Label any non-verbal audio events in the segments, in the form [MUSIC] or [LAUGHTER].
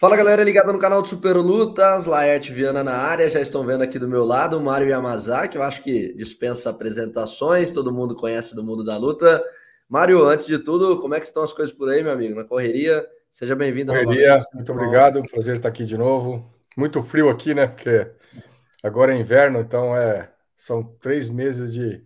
Fala galera ligada no canal do Super Lutas, Laerte Viana na área, já estão vendo aqui do meu lado o Mário Yamazaki, eu acho que dispensa apresentações, todo mundo conhece do mundo da luta. Mário, antes de tudo, como é que estão as coisas por aí, meu amigo? Na correria, seja bem-vindo. Correria, muito obrigado, prazer estar aqui de novo. Muito frio aqui, né, porque agora é inverno, então é são três meses de,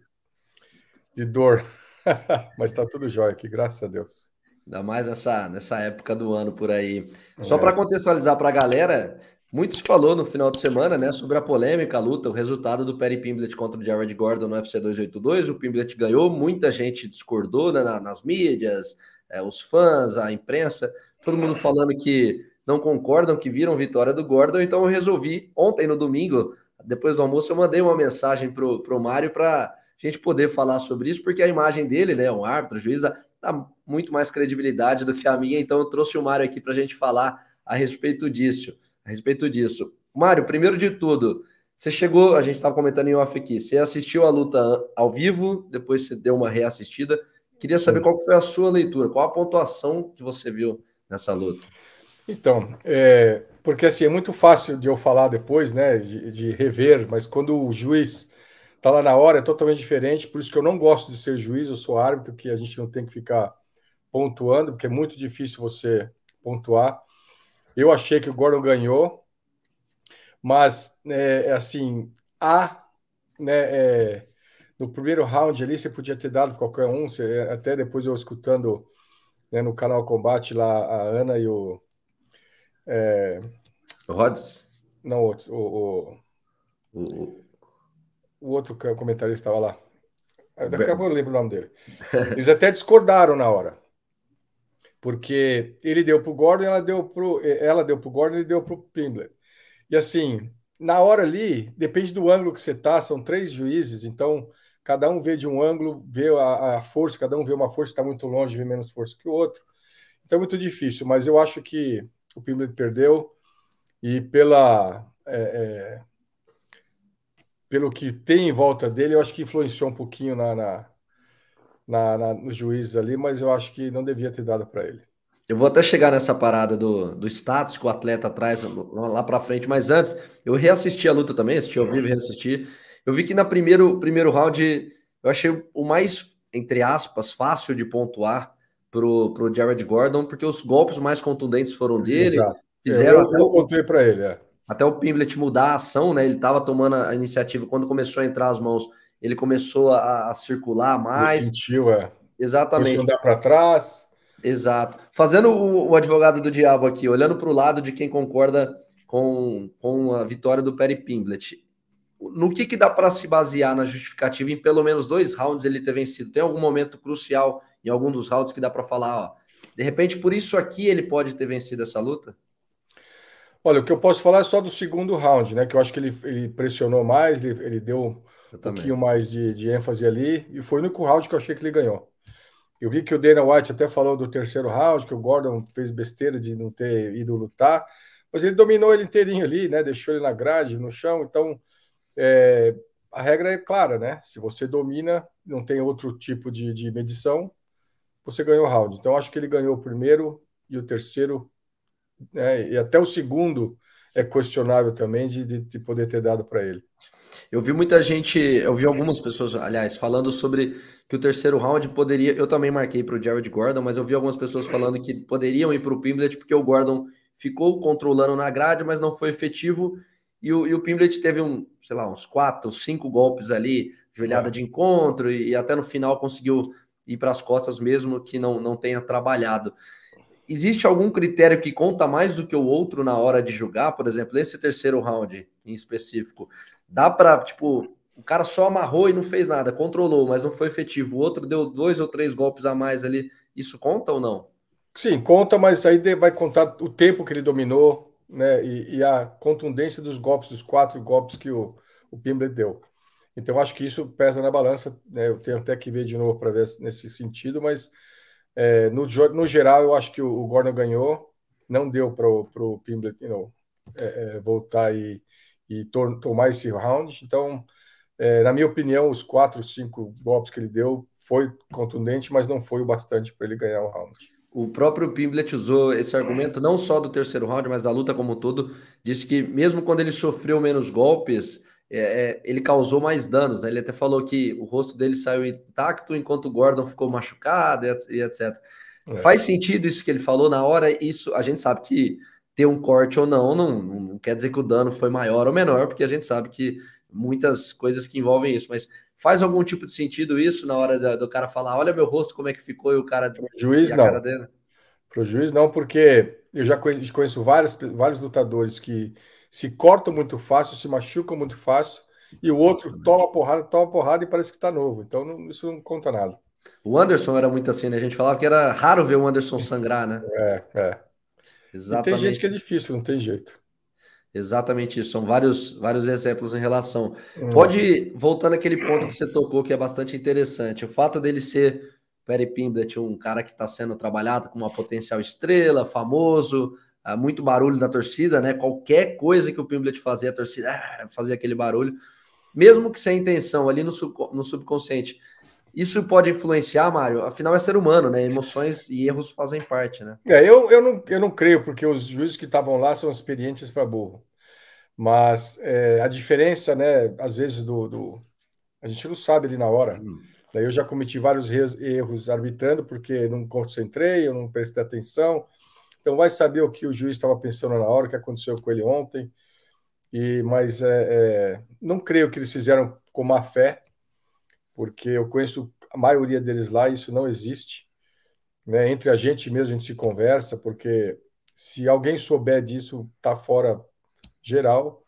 de dor, [LAUGHS] mas está tudo jóia aqui, graças a Deus. Ainda mais nessa, nessa época do ano por aí. É. Só para contextualizar para a galera, muito se falou no final de semana né, sobre a polêmica a luta, o resultado do Perry Pimblet contra o Jared Gordon no UFC 282. O Pimblet ganhou, muita gente discordou né, nas mídias, é, os fãs, a imprensa, todo mundo falando que não concordam, que viram vitória do Gordon. Então eu resolvi, ontem no domingo, depois do almoço, eu mandei uma mensagem para o Mário para a gente poder falar sobre isso, porque a imagem dele, né, é um árbitro, juiz, está muito mais credibilidade do que a minha, então eu trouxe o Mário aqui para a gente falar a respeito disso. A respeito disso. Mário, primeiro de tudo, você chegou, a gente estava comentando em off aqui, você assistiu a luta ao vivo, depois você deu uma reassistida. Queria saber qual foi a sua leitura, qual a pontuação que você viu nessa luta. Então, é, porque assim é muito fácil de eu falar depois, né, de, de rever, mas quando o juiz está lá na hora é totalmente diferente, por isso que eu não gosto de ser juiz, eu sou árbitro, que a gente não tem que ficar pontuando, porque é muito difícil você pontuar. Eu achei que o Gordon ganhou, mas né, é, assim, a né, é, no primeiro round ali você podia ter dado qualquer um, você, até depois eu escutando né, no canal Combate lá a Ana e o. É, Rods? Não, o, o, o, o outro comentarista estava lá. Daqui a pouco eu lembro o nome dele. Eles até discordaram na hora porque ele deu para o Gordon, ela deu pro, ela deu para o Gordon, ele deu para o Pimbler. E assim, na hora ali, depende do ângulo que você tá, são três juízes, então cada um vê de um ângulo, vê a, a força, cada um vê uma força que está muito longe, vê menos força que o outro. Então é muito difícil, mas eu acho que o Pimblet perdeu e pela é, é, pelo que tem em volta dele, eu acho que influenciou um pouquinho na, na na, na, nos juízes ali, mas eu acho que não devia ter dado para ele. Eu vou até chegar nessa parada do, do status que o atleta traz lá para frente, mas antes, eu reassisti a luta também, assisti ao vivo, reassisti. Eu vi que na primeiro, primeiro round eu achei o mais, entre aspas, fácil de pontuar pro, pro Jared Gordon, porque os golpes mais contundentes foram dele. Exato. Fizeram eu, até eu contei para ele, é. Até o Pimblet mudar a ação, né? Ele estava tomando a iniciativa quando começou a entrar as mãos ele começou a, a circular mais. Ele sentiu, é. Exatamente. Começou a andar para trás. Exato. Fazendo o, o, advogado do diabo aqui, olhando para o lado de quem concorda com, com a vitória do Perry Pimblett. No que, que dá para se basear na justificativa em pelo menos dois rounds ele ter vencido? Tem algum momento crucial em algum dos rounds que dá para falar, ó, de repente por isso aqui ele pode ter vencido essa luta? Olha, o que eu posso falar é só do segundo round, né? Que eu acho que ele, ele pressionou mais, ele, ele deu um pouquinho mais de, de ênfase ali. E foi no único round que eu achei que ele ganhou. Eu vi que o Dana White até falou do terceiro round, que o Gordon fez besteira de não ter ido lutar, mas ele dominou ele inteirinho ali, né? Deixou ele na grade, no chão. Então, é, a regra é clara, né? Se você domina, não tem outro tipo de, de medição, você ganhou o round. Então, acho que ele ganhou o primeiro e o terceiro, né? e até o segundo é questionável também de, de, de poder ter dado para ele. Eu vi muita gente, eu vi algumas pessoas, aliás, falando sobre que o terceiro round poderia. Eu também marquei para o Jared Gordon, mas eu vi algumas pessoas falando que poderiam ir para o Pimblet porque o Gordon ficou controlando na grade, mas não foi efetivo. E o, e o Pimblet teve um, sei lá, uns quatro, cinco golpes ali, joelhada é. de encontro, e, e até no final conseguiu ir para as costas, mesmo que não, não tenha trabalhado. Existe algum critério que conta mais do que o outro na hora de julgar? Por exemplo, esse terceiro round em específico. Dá para, tipo, o cara só amarrou e não fez nada, controlou, mas não foi efetivo. O outro deu dois ou três golpes a mais ali. Isso conta ou não? Sim, conta, mas aí vai contar o tempo que ele dominou, né? E, e a contundência dos golpes, dos quatro golpes que o, o deu. Então, acho que isso pesa na balança. Né? Eu tenho até que ver de novo para ver nesse sentido, mas é, no, no, geral, eu acho que o, o Gordon ganhou, não deu para o Pimblet you know, é, é, voltar e, e tomar esse round. Então, é, na minha opinião, os quatro, cinco golpes que ele deu foi contundente, mas não foi o bastante para ele ganhar o round. O próprio Pimblet usou esse argumento não só do terceiro round, mas da luta como um todo. Disse que mesmo quando ele sofreu menos golpes, é, é, ele causou mais danos. Né? Ele até falou que o rosto dele saiu intacto enquanto o Gordon ficou machucado e, etc. É. Faz sentido isso que ele falou na hora. Isso a gente sabe que ter um corte ou não, não, não quer dizer que o dano foi maior ou menor, porque a gente sabe que muitas coisas que envolvem isso. Mas faz algum tipo de sentido isso na hora da, do cara falar: olha meu rosto, como é que ficou, e o cara. Pro juiz, não. Cara dele? juiz, não, porque eu já conheço vários lutadores que se cortam muito fácil, se machucam muito fácil, e o outro toma porrada, toma porrada e parece que está novo. Então não, isso não conta nada. O Anderson era muito assim, né? A gente falava que era raro ver o Anderson [LAUGHS] sangrar, né? É, é. Exatamente. E tem gente que é difícil, não tem jeito. Exatamente isso, são vários, vários exemplos em relação. Hum. Pode, voltando àquele ponto que você tocou, que é bastante interessante, o fato dele ser Perry Pimblet, um cara que está sendo trabalhado com uma potencial estrela, famoso, ah, muito barulho da torcida, né? Qualquer coisa que o Pimblet fazia, a torcida ah, fazia aquele barulho, mesmo que sem intenção, ali no, sub, no subconsciente. Isso pode influenciar, Mário? Afinal, é ser humano, né? Emoções e erros fazem parte, né? É, eu, eu, não, eu não creio, porque os juízes que estavam lá são experientes para burro. Mas é, a diferença, né, às vezes, do, do, A gente não sabe ali na hora. Hum. eu já cometi vários erros arbitrando, porque não concentrei, eu não prestei atenção, então vai saber o que o juiz estava pensando na hora, o que aconteceu com ele ontem. E mas é, é, não creio que eles fizeram com má fé, porque eu conheço a maioria deles lá, isso não existe. Né? Entre a gente mesmo a gente se conversa, porque se alguém souber disso está fora geral.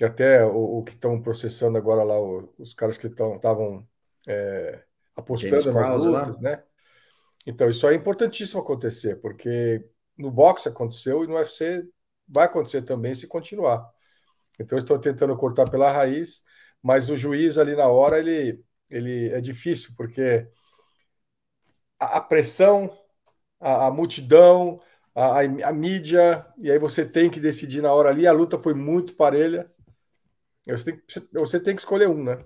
E até o, o que estão processando agora lá, o, os caras que estavam é, apostando James nas lutas, né? Então, isso é importantíssimo acontecer, porque no boxe aconteceu e no UFC vai acontecer também se continuar. Então estou tentando cortar pela raiz, mas o juiz ali na hora ele ele é difícil porque a, a pressão, a, a multidão, a, a, mídia e aí você tem que decidir na hora ali. A luta foi muito parelha. Você tem, você tem que escolher um, né?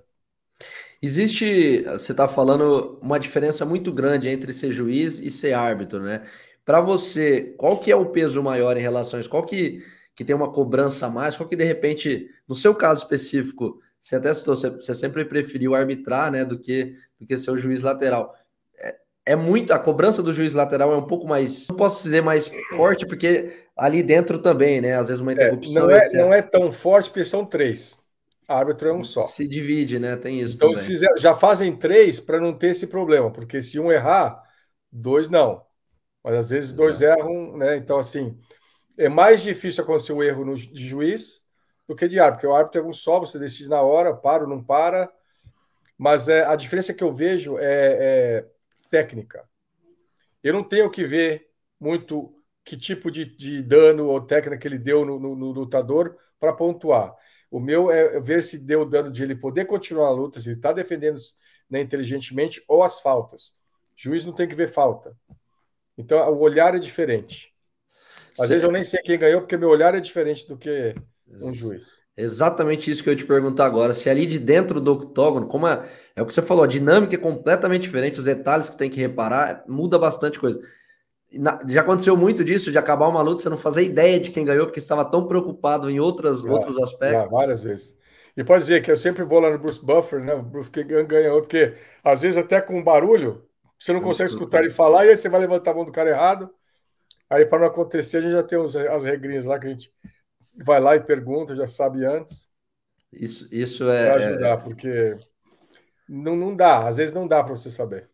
Existe, você está falando, uma diferença muito grande entre ser juiz e ser árbitro, né? Para você, qual que é o peso maior em relação a isso? Qual que, que tem uma cobrança a mais? Qual que, de repente, no seu caso específico, você até citou, você, você sempre preferiu arbitrar né, do, que, do que ser o juiz lateral. É, é muito, a cobrança do juiz lateral é um pouco mais, não posso dizer mais forte, porque ali dentro também, né? Às vezes uma é, interrupção. É, não, é, etc. não é tão forte porque são três. A árbitro é um só. Se divide, né? Tem isso. Então, também. se fizer, já fazem três para não ter esse problema, porque se um errar, dois não. Mas às vezes Exato. dois erram, né? Então, assim, é mais difícil acontecer um erro no, de juiz do que de árbitro, porque o árbitro é um só, você decide na hora, para ou não para. Mas é, a diferença que eu vejo é, é técnica. Eu não tenho que ver muito que tipo de, de dano ou técnica que ele deu no, no, no lutador para pontuar. O meu é ver se deu dano de ele poder continuar a luta, se ele está defendendo né, inteligentemente ou as faltas. juiz não tem que ver falta. Então, o olhar é diferente. Às Sim. vezes eu nem sei quem ganhou, porque meu olhar é diferente do que um juiz. Exatamente isso que eu ia te perguntar agora. Se ali de dentro do octógono, como é, é o que você falou, a dinâmica é completamente diferente, os detalhes que tem que reparar, muda bastante coisa. Na, já aconteceu muito disso, de acabar uma luta, você não fazer ideia de quem ganhou, porque estava tão preocupado em outras, outros aspectos. Já várias vezes. E pode dizer que eu sempre vou lá no Bruce Buffer, né? Bruce que ganhou, porque às vezes até com barulho, você não consegue escutar ele falar, e aí você vai levantar a mão do cara errado. Aí, para não acontecer, a gente já tem os, as regrinhas lá que a gente vai lá e pergunta, já sabe antes. Isso, isso é. Pra é, ajudar, é... porque não, não dá, às vezes não dá para você saber.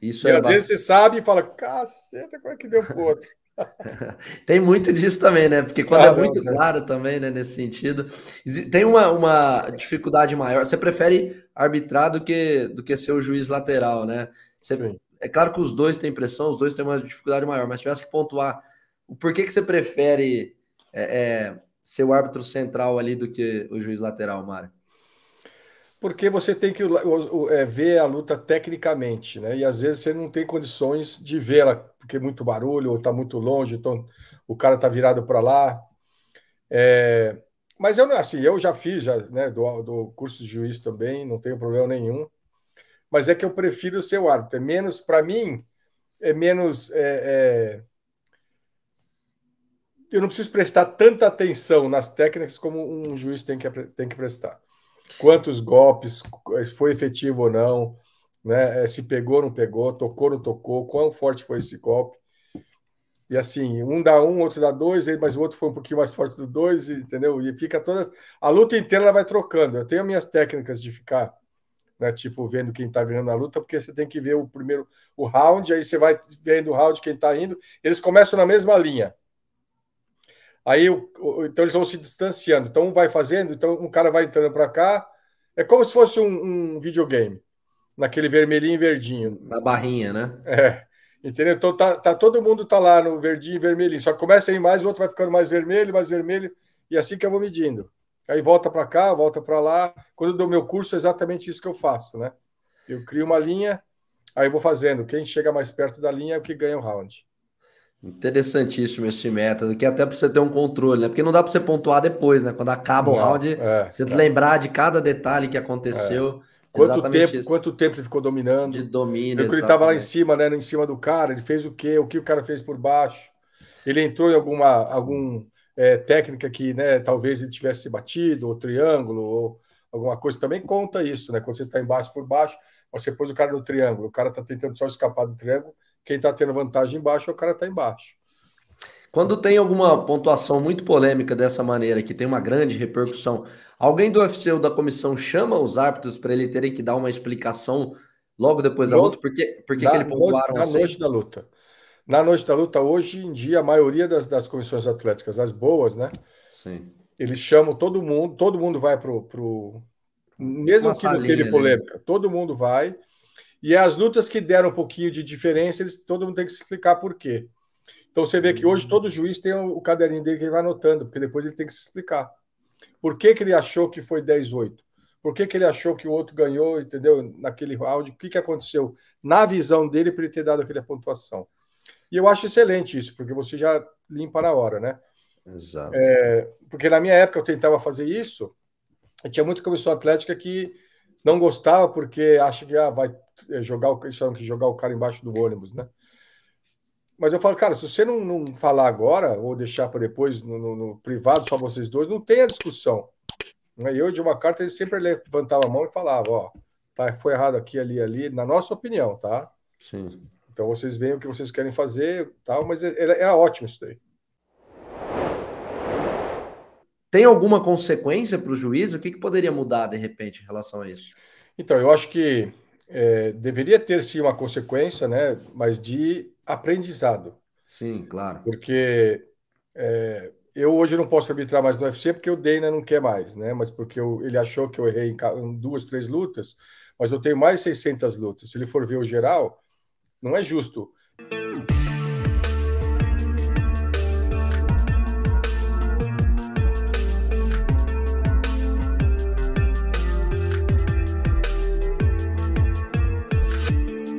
Isso e é às bastante... vezes você sabe e fala, caceta, como é que deu pro outro? [LAUGHS] [LAUGHS] tem muito disso também, né? Porque quando é ah, muito claro também, né? Nesse sentido, tem uma, uma é. dificuldade maior. Você prefere arbitrar do que, do que ser o juiz lateral, né? Você, é claro que os dois têm pressão, os dois têm uma dificuldade maior, mas se tivesse que pontuar o porquê que você prefere é, é, ser o árbitro central ali do que o juiz lateral, Mário? Porque você tem que é, ver a luta tecnicamente, né? E às vezes você não tem condições de vê-la, porque é muito barulho, ou está muito longe, então o cara está virado para lá. É, mas eu assim, eu já fiz já, né, do, do curso de juiz também, não tenho problema nenhum mas é que eu prefiro ser o árbitro. É menos, para mim, é menos. É, é... Eu não preciso prestar tanta atenção nas técnicas como um juiz tem que, tem que prestar. Quantos golpes, foi efetivo ou não, né? É, se pegou ou não pegou, tocou ou não tocou, quão forte foi esse golpe. E assim, um dá um, outro dá dois, mas o outro foi um pouquinho mais forte do dois, entendeu? E fica todas A luta inteira ela vai trocando. Eu tenho minhas técnicas de ficar né? Tipo, vendo quem está ganhando a luta, porque você tem que ver o primeiro o round, aí você vai vendo o round quem está indo. Eles começam na mesma linha. Aí o, então eles vão se distanciando. Então um vai fazendo, então um cara vai entrando para cá. É como se fosse um, um videogame, naquele vermelhinho e verdinho. Na barrinha, né? É. Entendeu? Então tá, tá, todo mundo tá lá no verdinho e vermelhinho. Só começa aí mais, o outro vai ficando mais vermelho, mais vermelho, e é assim que eu vou medindo. Aí volta para cá, volta para lá. Quando eu dou meu curso, é exatamente isso que eu faço, né? Eu crio uma linha, aí vou fazendo. Quem chega mais perto da linha é o que ganha o round. Interessantíssimo esse método, que é até para você ter um controle, né? Porque não dá para você pontuar depois, né? Quando acaba não, o round, é, você é. lembrar de cada detalhe que aconteceu. É. Quanto tempo, isso. quanto tempo ele ficou dominando? De domínio. Eu, ele estava lá em cima, né? Em cima do cara, ele fez o quê? O que o cara fez por baixo? Ele entrou em alguma, algum é, técnica que né, talvez ele tivesse batido, ou triângulo, ou alguma coisa, também conta isso, né? Quando você está embaixo por baixo, você pôs o cara no triângulo, o cara está tentando só escapar do triângulo, quem está tendo vantagem embaixo é o cara está embaixo. Quando tem alguma pontuação muito polêmica dessa maneira, que tem uma grande repercussão, alguém do UFC ou da comissão chama os árbitros para ele terem que dar uma explicação logo depois da luta? Por que, por que, da, que ele pontuaram na assim? Na noite da luta. Na noite da luta, hoje em dia, a maioria das, das comissões atléticas, as boas, né? Sim. Eles chamam todo mundo, todo mundo vai para o mesmo que não tenha polêmica, todo mundo vai. E as lutas que deram um pouquinho de diferença, eles, todo mundo tem que explicar por quê. Então você vê que uhum. hoje todo juiz tem o caderninho dele que ele vai anotando, porque depois ele tem que se explicar. Por que, que ele achou que foi 10-8? Por que, que ele achou que o outro ganhou, entendeu? Naquele round, o que, que aconteceu na visão dele para ele ter dado aquela pontuação? E eu acho excelente isso, porque você já limpa na hora, né? Exato. É, porque na minha época eu tentava fazer isso, tinha muita comissão atlética que não gostava porque acha que ah, vai é, jogar o, que jogar o cara embaixo do ônibus, né? Mas eu falo, cara, se você não, não falar agora, ou deixar para depois no, no, no, privado, só vocês dois, não tem a discussão. Né? Eu, de uma carta, ele sempre levantava a mão e falava, ó, tá, foi errado aqui, ali, ali, na nossa opinião, tá? Sim. Então vocês veem o que vocês querem fazer, tal, mas é, é, é ótimo isso daí. Tem alguma consequência para o juiz? O que, que poderia mudar de repente em relação a isso? Então, eu acho que é, deveria ter sim uma consequência, né? Mas de aprendizado. Sim, claro. Porque é, eu hoje não posso arbitrar mais no UFC porque o Dana não quer mais, né? Mas porque eu, ele achou que eu errei em, duas, três lutas, mas eu tenho mais 600 lutas. Se ele for ver o geral, não é justo